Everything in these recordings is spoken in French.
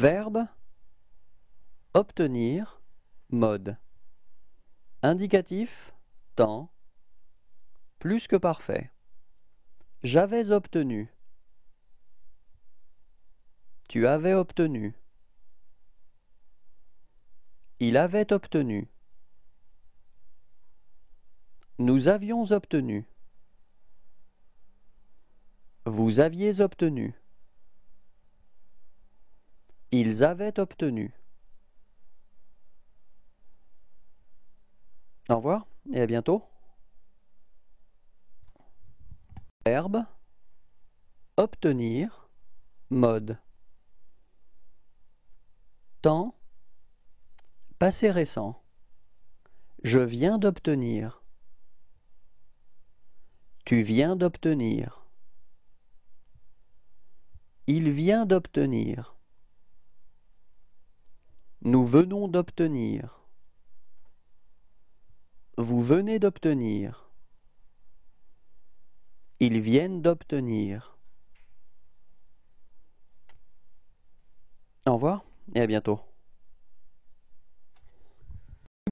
Verbe obtenir, mode. Indicatif, temps. Plus que parfait. J'avais obtenu. Tu avais obtenu. Il avait obtenu. Nous avions obtenu. Vous aviez obtenu ils avaient obtenu. Au revoir et à bientôt. Verbe obtenir mode temps passé récent je viens d'obtenir tu viens d'obtenir il vient d'obtenir nous venons d'obtenir. Vous venez d'obtenir. Ils viennent d'obtenir. Au revoir et à bientôt.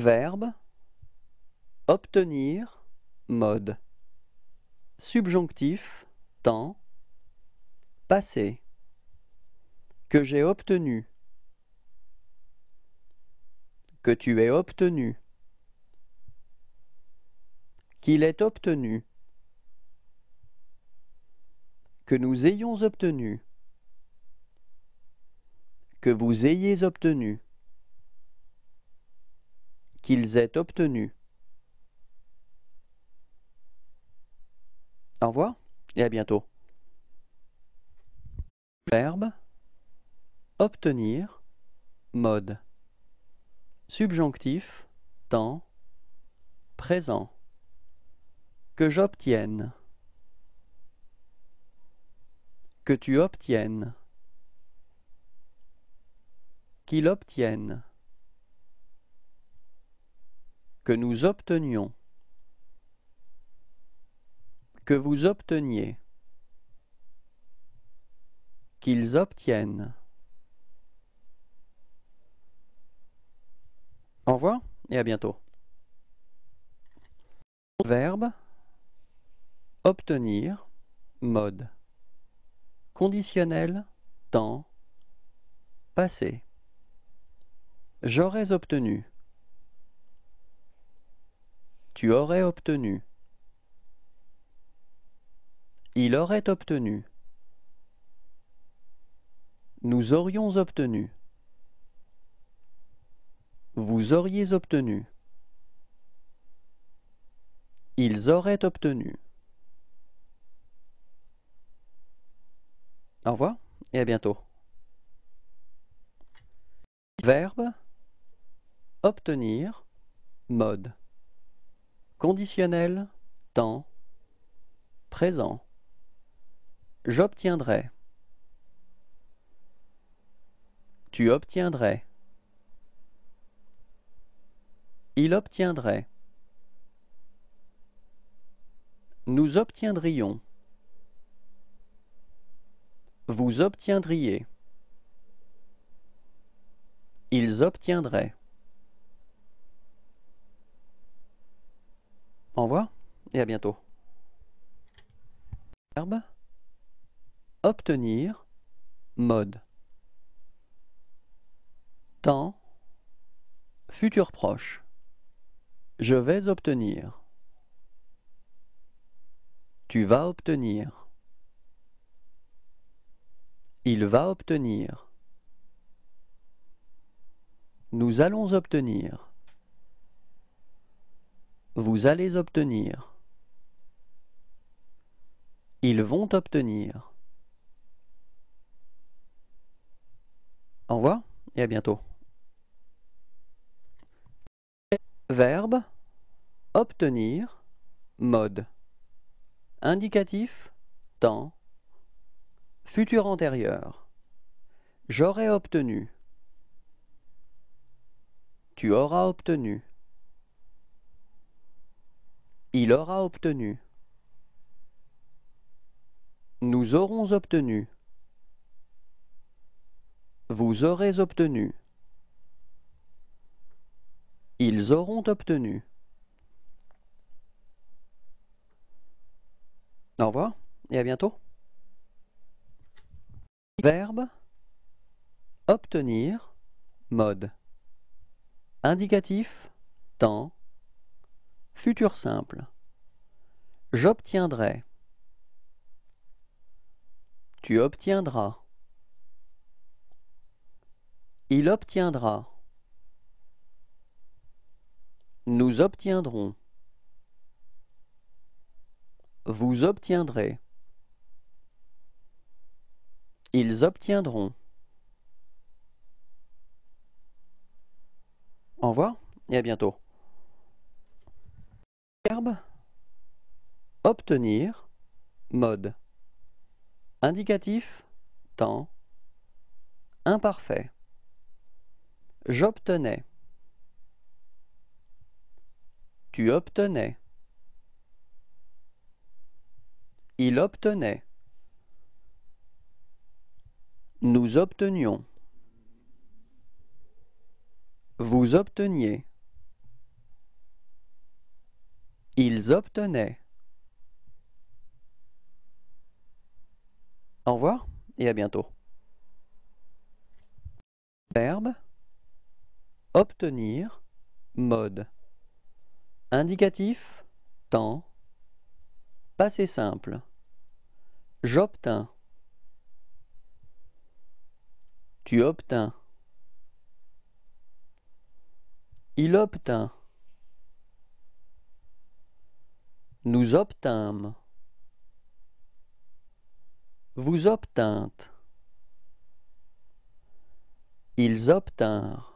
Verbe obtenir mode subjonctif temps passé que j'ai obtenu que tu aies obtenu, qu'il ait obtenu, que nous ayons obtenu, que vous ayez obtenu, qu'ils aient obtenu. Au revoir et à bientôt. Verbe obtenir mode Subjonctif, temps, présent. Que j'obtienne. Que tu obtiennes. Qu'il obtienne. Que nous obtenions. Que vous obteniez. Qu'ils obtiennent. Au revoir et à bientôt. Verbe obtenir, mode conditionnel, temps, passé. J'aurais obtenu. Tu aurais obtenu. Il aurait obtenu. Nous aurions obtenu. Vous auriez obtenu. Ils auraient obtenu. Au revoir et à bientôt. Verbe obtenir, mode. Conditionnel, temps, présent. J'obtiendrai. Tu obtiendrais. Il obtiendrait. Nous obtiendrions. Vous obtiendriez. Ils obtiendraient. Au revoir et à bientôt. Verbe obtenir, mode. Temps, futur proche. Je vais obtenir. Tu vas obtenir. Il va obtenir. Nous allons obtenir. Vous allez obtenir. Ils vont obtenir. Au revoir et à bientôt. Verbe obtenir, mode. Indicatif, temps. Futur antérieur. J'aurai obtenu. Tu auras obtenu. Il aura obtenu. Nous aurons obtenu. Vous aurez obtenu ils auront obtenu. Au revoir et à bientôt. Verbe obtenir, mode. Indicatif, temps, futur simple. J'obtiendrai. Tu obtiendras. Il obtiendra. Nous obtiendrons. Vous obtiendrez. Ils obtiendront. Au revoir et à bientôt. Verbe obtenir, mode. Indicatif, temps. Imparfait. J'obtenais. Tu obtenais. Il obtenait. Nous obtenions. Vous obteniez. Ils obtenaient. Au revoir et à bientôt. Verbe obtenir mode. Indicatif, temps, passé simple. J'obtins. Tu obtins. Il obtint. Nous obtîmes. Vous obtintes, Ils obtinrent.